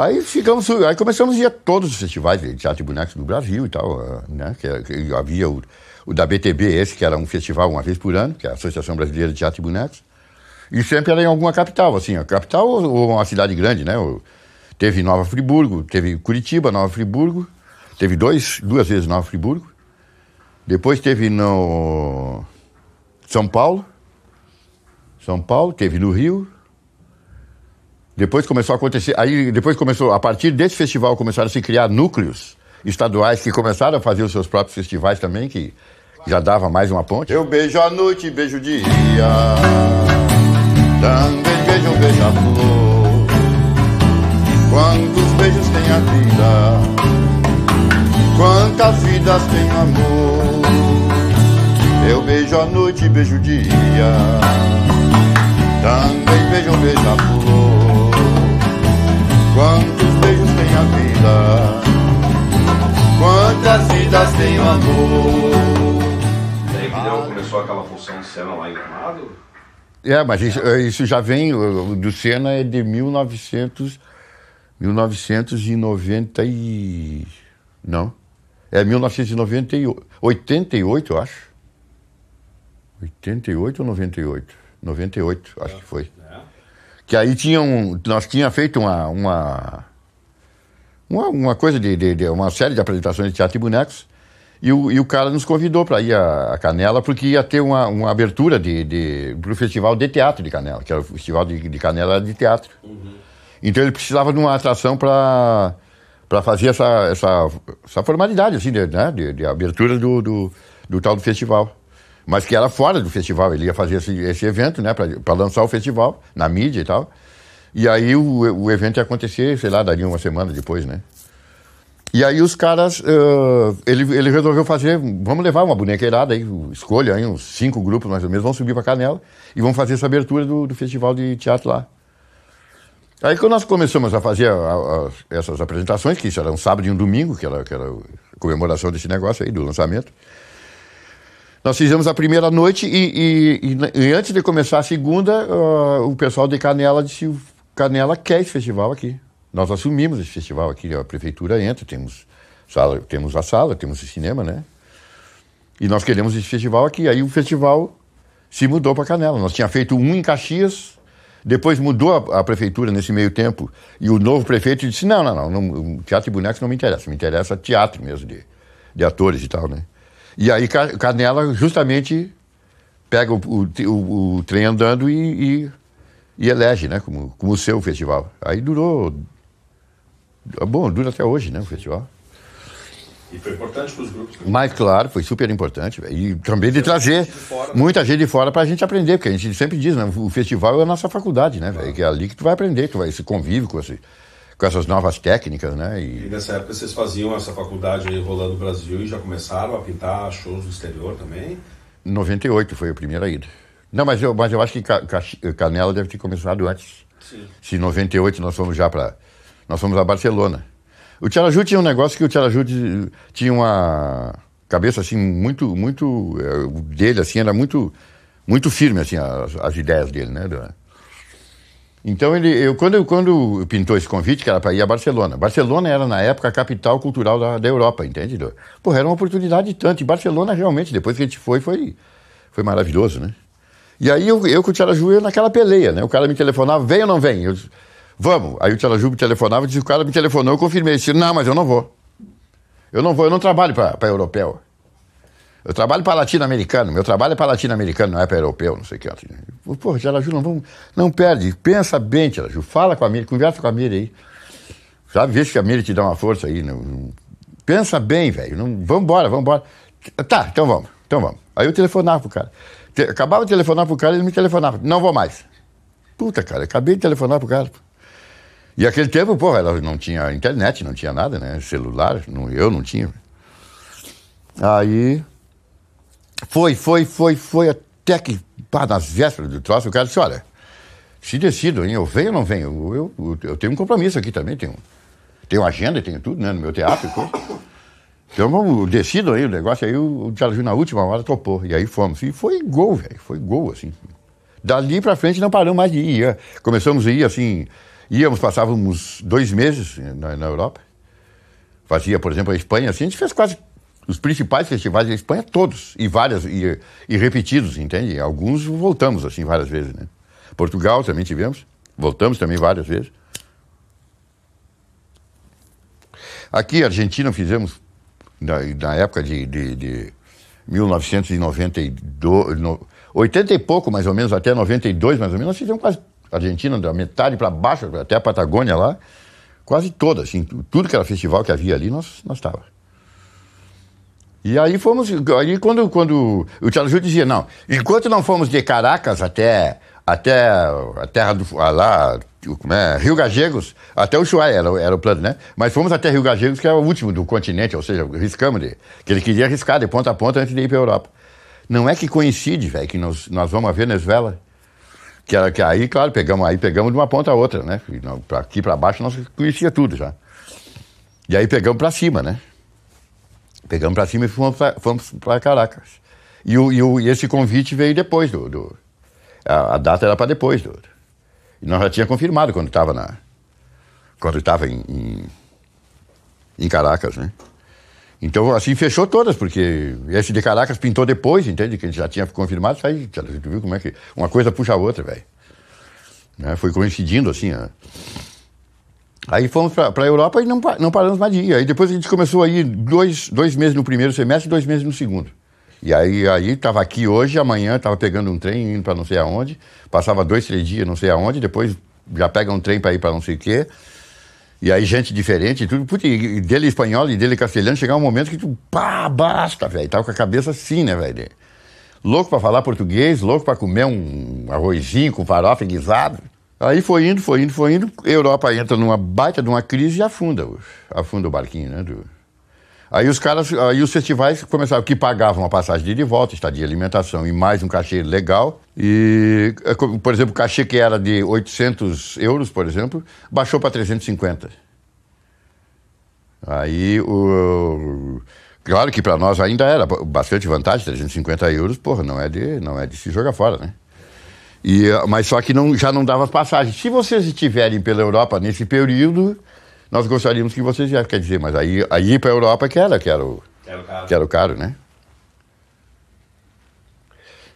Aí ficamos, aí começamos a ir a todos os festivais de teatro e bonecos no Brasil e tal, ah, né? Que, que havia o, o, da BTB, esse que era um festival uma vez por ano, que é a Associação Brasileira de Teatro e Bonecos, e sempre era em alguma capital, assim, a capital ou, ou uma cidade grande, né? Ou, teve Nova Friburgo, teve Curitiba, Nova Friburgo, teve dois, duas vezes Nova Friburgo, depois teve no São Paulo, São Paulo, teve no Rio, depois começou a acontecer, aí depois começou, a partir desse festival começaram a se criar núcleos estaduais que começaram a fazer os seus próprios festivais também, que já dava mais uma ponte. Eu beijo a noite, beijo o dia. Também beijo, beijo a flor. Quantos beijos tem a vida? Quantas vidas tem o amor? Eu beijo a noite, beijo o dia. Também beijo, beijo a flor. vida. Quantas vidas tem o amor? E aí, Vidal, começou aquela função de cena lá em Gramado? É, mas isso, eh, isso já vem, o, do Senna é de 1900, 1990 e... não, é 1988, eu acho. 88 ou 98? 98, acho é. que foi. É. Que aí tinham, um, nós tínhamos feito uma, uma uma, uma coisa de, de, de, uma série de apresentações de teatro e bonecos. E o, e o cara nos convidou para ir a, a, Canela, porque ia ter uma, uma abertura de, de, para o Festival de Teatro de Canela, que era é o Festival de, de Canela de Teatro. Uhum. Então ele precisava de uma atração para fazer essa, essa, essa, formalidade, assim, de, né? de, de abertura do, do, do, tal do festival. Mas que era fora do festival, ele ia fazer esse, esse evento, né, para lançar o festival na mídia e tal. E aí o, o evento ia acontecer, sei lá, daria uma semana depois, né? E aí os caras, uh, ele, ele resolveu fazer, vamos levar uma bonequeirada aí, escolha aí uns cinco grupos mais ou menos, vão subir pra Canela e vão fazer essa abertura do, do festival de teatro lá. Aí quando nós começamos a fazer a, a, essas apresentações, que isso era um sábado e um domingo, que era, que era a comemoração desse negócio aí, do lançamento, nós fizemos a primeira noite e, e, e, e antes de começar a segunda, uh, o pessoal de Canela disse, Canela quer esse festival aqui. Nós assumimos esse festival aqui, a prefeitura entra, temos, sala, temos a sala, temos o cinema, né? E nós queremos esse festival aqui. Aí o festival se mudou para Canela. Nós tinha feito um em Caxias, depois mudou a, a, prefeitura nesse meio tempo e o novo prefeito disse: não, não, não, não teatro e bonecos não me interessa, me interessa teatro mesmo, de, de atores e tal, né? E aí Canela justamente pega o, o, o, o trem andando e, e e elege, né, como, como o seu festival. Aí durou. Bom, dura até hoje, né, o festival. E foi importante para os grupos? também. Mas, claro, foi super importante. E também de trazer muita gente de fora para a gente aprender, porque a gente sempre diz, né? O festival é a nossa faculdade, né, Que é ali que tu vai aprender, tu vai se convive com, esse, com essas novas técnicas, né? E... e... nessa época vocês faziam essa faculdade aí rolando o Brasil e já começaram a pintar shows no exterior também? 98 foi a primeira ida. Não, mas eu, mas eu acho que Canela deve ter começado antes. Sim. Se em 98 nós fomos já para. Nós fomos a Barcelona. O Tiaraju tinha um negócio que o Tiaraju eh, tinha uma cabeça assim, muito. muito eh, dele, assim, era muito, muito firme assim, as, as ideias dele, né? Então, ele, eu, quando, quando pintou esse convite, que era para ir a Barcelona. Barcelona era, na época, a capital cultural da, da Europa, entende? Porra, era uma oportunidade tanto. E Barcelona, realmente, depois que a gente foi, foi, foi maravilhoso, né? E aí eu, eu com o Tiaraju ia naquela peleia, né? O cara me telefonava, vem ou não vem? Eu disse, vamos. Aí o Tiaraju me telefonava, disse, o cara me telefonou, eu confirmei. disse, não, mas eu não vou. Eu não vou, eu não trabalho para europeu. Eu trabalho para latino-americano, meu trabalho é para latino-americano, não é para europeu, não sei o que. Pô, Tiaraju, não, vamos, não perde, pensa bem, Tiaraju, fala com a Miri, conversa com a Miri aí. Sabe, veja que a Miri te dá uma força aí. Né? pensa bem, velho, vamos embora, vamos embora. Tá, então vamos, então vamos. Aí eu telefonava pro cara. Te, acabava de telefonar pro cara, ele me telefonava. Não vou mais. Puta, cara, acabei de telefonar pro cara. E aquele tempo, porra, ela não tinha internet, não tinha nada, né? Celular, não, eu não tinha. Aí foi, foi, foi, foi, até que, pá, nas vésperas do troço, o cara disse, olha, se decido, hein? Eu venho ou não venho? Eu, eu, eu, tenho um compromisso aqui também, tenho, tenho agenda, tenho tudo, né? No meu teatro e coisa. Então vamos, decidam aí o negócio. Aí o Thiago na última hora topou. E aí fomos. E foi gol, velho. Foi gol, assim. Dali pra frente não paramos mais de ir. É. Começamos a ir assim. Íamos, passávamos dois meses eh, na, na Europa. Fazia, por exemplo, a Espanha, assim, a gente fez quase os principais festivais da Espanha todos e várias e, e, repetidos, entende? Alguns voltamos assim várias vezes, né? Portugal também tivemos, voltamos também várias vezes. Aqui Argentina fizemos na, na época de, de, de 1992, no, 80 e pouco mais ou menos, até 92 mais ou menos, nós fizemos quase a Argentina, da metade para baixo, até a Patagônia lá, quase toda, assim, tudo que era festival que havia ali, nós estávamos. E aí fomos, aí quando, quando o Charles Júlio dizia, não, enquanto não fomos de Caracas até, até a terra do, lá, é, Rio Gagegos, até o Chua era, era o plano, né? Mas fomos até Rio Gagegos, que era é o último do continente, ou seja, riscamos de, que ele queria arriscar de ponta a ponta antes de ir para a Europa. Não é que coincide, velho, que nós, nós vamos à Venezuela, que era que aí, claro, pegamos aí pegamos de uma ponta a outra, né? aqui para baixo nós conhecia tudo já. E aí pegamos para cima, né? Pegamos para cima e fomos para Caracas. E, o, e, o, e, esse convite veio depois do, do a, a data era para depois do e nós já tinha confirmado quando estava na. Quando estava em, em, em, Caracas, né? Então, assim, fechou todas, porque esse de Caracas pintou depois, entende? Que a gente já tinha confirmado, aí, tu viu como é que. Uma coisa puxa a outra, velho. Né? Foi coincidindo, assim, ó. Aí fomos para a Europa e não, não paramos mais de ir. Aí depois a gente começou a ir dois, dois meses no primeiro semestre e dois meses no segundo. E aí, aí tava aqui hoje, amanhã estava pegando um trem indo para não sei aonde, passava dois, três dias não sei aonde, depois já pega um trem para ir para não sei o quê. E aí gente diferente, tudo, putz, e dele espanhol e dele castelhano, chegar um momento que tu, pá, basta, velho, tava com a cabeça assim, né, velho? Louco para falar português, louco para comer um arrozinho com farofa guisado. Aí foi indo, foi indo, foi indo. Europa entra numa baita de uma crise e afunda, afunda o barquinho, né, do, Aí os caras, aí os festivais começaram que pagavam a passagem de ida e volta, estadia, alimentação e mais um cachê legal. E, eh, por exemplo, o cachê que era de 800 euros, por exemplo, baixou para 350. Aí o claro que para nós ainda era bastante vantagem, 350 euros, porra, não é de não é de se jogar fora, né? E, eh, mas só que não, já não dava passagem. Se vocês estiverem pela Europa nesse período, nós gostaríamos que vocês viessem. Quer dizer, mas aí, aí ir para a Europa que era, que era o, quero caro. Que era o caro, né?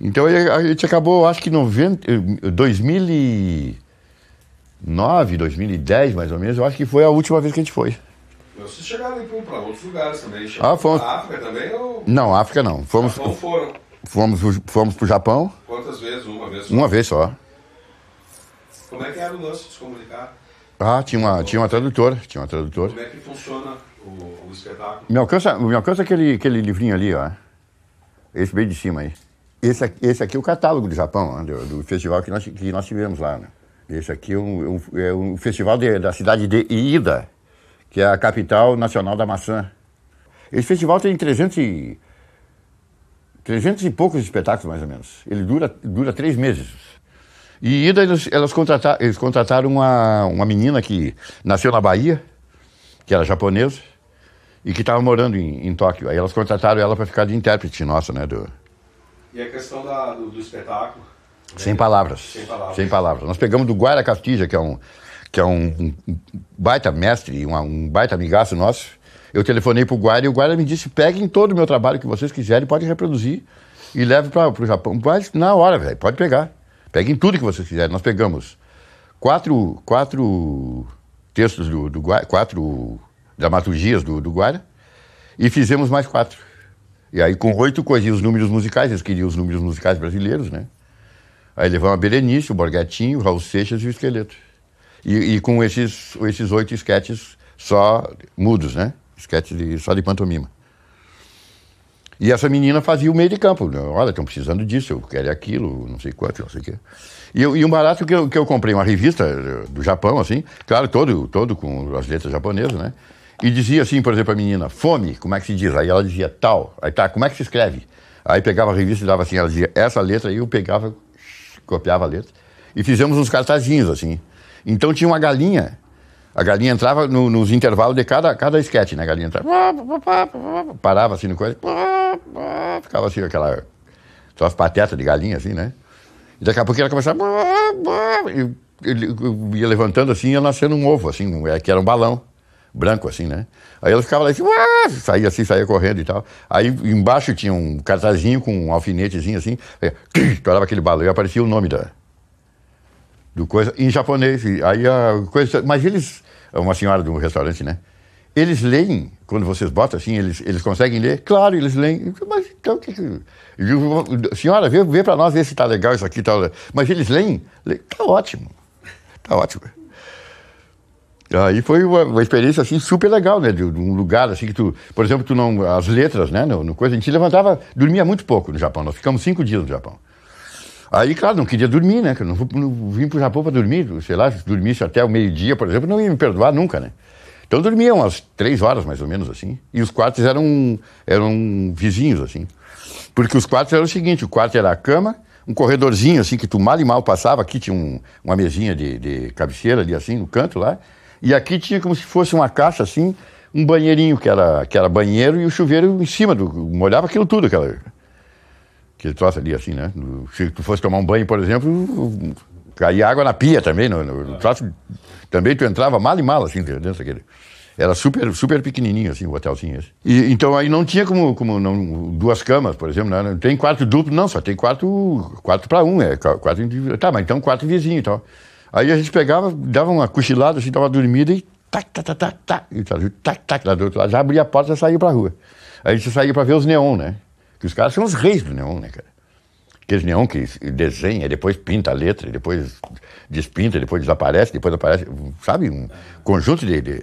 Então a gente acabou, acho que 90, 2009, 2010 mais ou menos, eu acho que foi a última vez que a gente foi. Vocês chegaram para outros lugares também? ah, fomos... Pra África também? Ou... Não, África não. Fomos, Japão foram? Fomos, fomos para o Japão. Quantas vezes? Uma vez só? Uma vez só. Como é que era o lance de se comunicar? Ah, tinha uma, tinha uma tradutora, tinha uma tradutora. Como é que funciona o, o espetáculo? Me alcança, me alcança aquele, aquele livrinho ali, ó. Esse bem de cima aí. Esse, aqui, esse aqui é o catálogo do Japão, né, do, do, festival que nós, que nós tivemos lá. Né? Esse aqui é um, é um, é um festival de, da cidade de Iida, que é a capital nacional da maçã. Esse festival tem 300 e, 300 e poucos espetáculos, mais ou menos. Ele dura, dura três meses. E ainda eles, elas contrataram, eles contrataram uma, uma menina que nasceu na Bahia, que era japonesa, e que estava morando em, em, Tóquio. Aí elas contrataram ela para ficar de intérprete nossa, né? Do... E a questão da, do, do, espetáculo? Sem, palavras, sem palavras. Sem palavras. Nós pegamos do Guaira Castilha, que é um, que é um, um baita mestre, um, um baita amigaço nosso. Eu telefonei para o Guaira e o Guaira me disse: peguem todo o meu trabalho que vocês quiserem, pode reproduzir e leve para o Japão. Mas na hora, velho, pode pegar. Peguem tudo que vocês quiserem. Nós pegamos quatro, quatro textos do, do quatro dramaturgias do, do Guara e fizemos mais quatro. E aí com oito coisinhos os números musicais, eles queriam os números musicais brasileiros, né? Aí levamos a Berenice, o Borgatinho, o Raul Seixas e o Esqueleto. E, e com esses, esses oito esquetes só mudos, né? esquetes de, só de pantomima. E essa menina fazia o meio de campo. Olha, estão precisando disso, eu quero aquilo, não sei quanto, não sei o quê. E, e um barato que eu, que eu comprei, uma revista eh, do Japão, assim, claro, todo, todo com as letras japonesas, né? E dizia assim, por exemplo, a menina, fome, como é que se diz? Aí ela dizia tal. Aí tá, como é que se escreve? Aí pegava a revista e dava assim, ela dizia essa letra, aí eu pegava, copiava a letra. E fizemos uns cartazinhos, assim. Então tinha uma galinha a galinha entrava no, nos intervalos de cada, cada esquete, né? A galinha entrava, parava assim no coisa, ficava assim aquela. Aquelas patetas de galinha, assim, né? E daqui a pouco ela começava. E, ele ia levantando assim, ia nascendo um ovo, assim, é que era um balão branco assim, né? Aí ela ficava lá assim, saía assim, saía correndo e tal. Aí embaixo tinha um cartazinho com um alfinetezinho assim, aí, aquele balão e aparecia o nome da, do coisa, em japonês. Aí a coisa. Mas eles. É uma senhora de um restaurante, né? Eles leem, quando vocês botam assim, eles, eles conseguem ler? Claro, eles leem. Mas então o que. que... senhora, vê, vê para nós ver se tá legal isso aqui. Tá... Mas eles leem? Le... Tá ótimo. Tá ótimo. Aí foi uma, uma, experiência assim super legal, né? De, de, um lugar assim que tu, por exemplo, tu não as letras, né? No, no coisa a gente levantava, dormia muito pouco no Japão. Nós ficamos cinco dias no Japão. Aí, claro, não queria dormir, né? Que eu não, vou, não vim para o Japão para dormir. Sei lá, se dormisse até o meio-dia, por exemplo, não ia me perdoar nunca, né? Então eu dormia umas três horas, mais ou menos, assim. E os quartos eram, eram vizinhos, assim. Porque os quartos eram o seguinte, o quarto era a cama, um corredorzinho, assim, que tu mal e mal passava. Aqui tinha um, uma mesinha de, de cabeceira ali, assim, no canto lá. E aqui tinha como se fosse uma caixa, assim, um banheirinho, que era, que era banheiro, e o chuveiro em cima do... Molhava aquilo tudo, aquela aquele troço ali, assim, né? Se tu fosse tomar um banho, por exemplo, caía água na pia também, no, no, no troço. Também tu entrava mal e mal, assim, dentro daquele. Era super, super pequenininho, assim, o hotelzinho esse. E, então aí não tinha como, como não, duas camas, por exemplo, né? não, tem quarto duplo, não, só tem quarto, quarto para um, é, quatro individual. Tá, mas então quatro vizinhos e tal. Aí a gente pegava, dava uma cochilada, assim, dava uma dormida e tac, tac, tac, tac, tac, e tac, tac, lá do outro lado, já abria a porta e saía pra rua. Aí a gente saía pra ver os neon, né? Que os caras são os reis do neon, né, cara? Aqueles neon que desenha, depois pinta a letra, depois despinta, depois desaparece, depois aparece, sabe? Um conjunto de. de...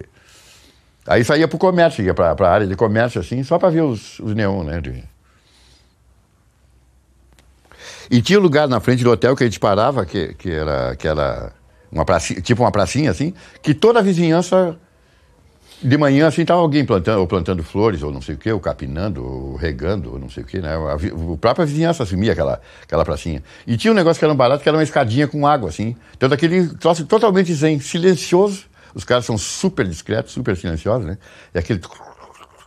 Aí saía pro comércio, ia pra, pra área de comércio, assim, só pra ver os, os neon, né? De... E tinha um lugar na frente do hotel que a gente parava, que, que era, que era uma pracinha, tipo uma pracinha assim, que toda a vizinhança de manhã, assim, estava alguém plantando, ou plantando flores, ou não sei o quê, ou capinando, ou regando, ou não sei o quê, né? A, próprio vizinhança assumia aquela, aquela pracinha. E tinha um negócio que era um barato, que era uma escadinha com água, assim. Então, daquele troço totalmente zen, silencioso. Os caras são super discretos, super silenciosos, né? E aquele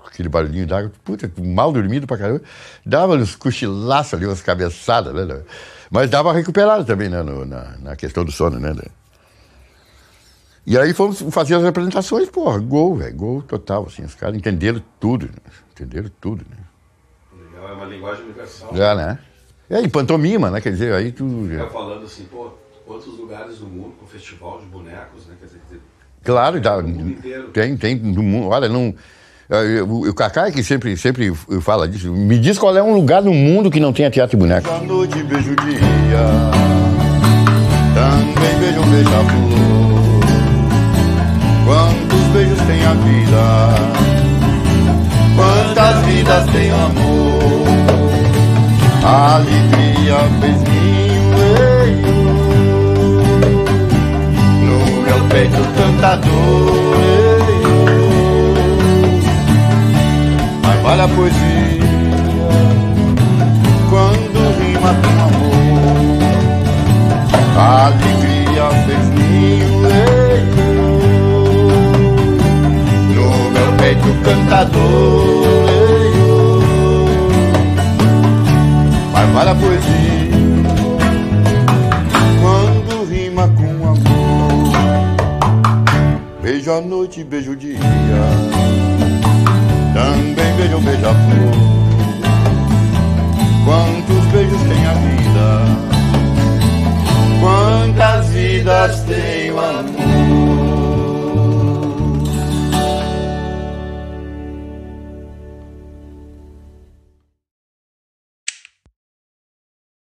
aquele barulhinho d'água, puta, mal dormido pra caramba. Dava uns cochilaços ali, umas cabeçadas, né? Mas dava recuperado também, né? No, na, na questão do sono, né? E aí fomos fazer as apresentações, porra, gol, velho, gol total, assim, os caras entenderam tudo, né? entenderam tudo, né? Legal, é uma linguagem universal. Já, né? É, e pantomima, né? Quer dizer, aí tu... Já... falando assim, pô, outros lugares do mundo com festival de bonecos, né? Quer dizer... Claro, dá, é mundo inteiro. tem, tem, do mundo, olha, não... É, o Cacá é que sempre, sempre fala disso. Me diz qual é um lugar no mundo que não tenha teatro e bonecos. Boa noite, beijo dia. Também beijo, beija-flor tem a vida? Quantas vidas tem amor? A alegria fez ninho no meu peito tanta dor. mas vale a poesia. Mas vale a poesia quando rima com amor. Beijo a noite, beijo o dia. Também beijo, beijo a flor. Quantos beijos tem a vida? Quantas vidas tem o amor?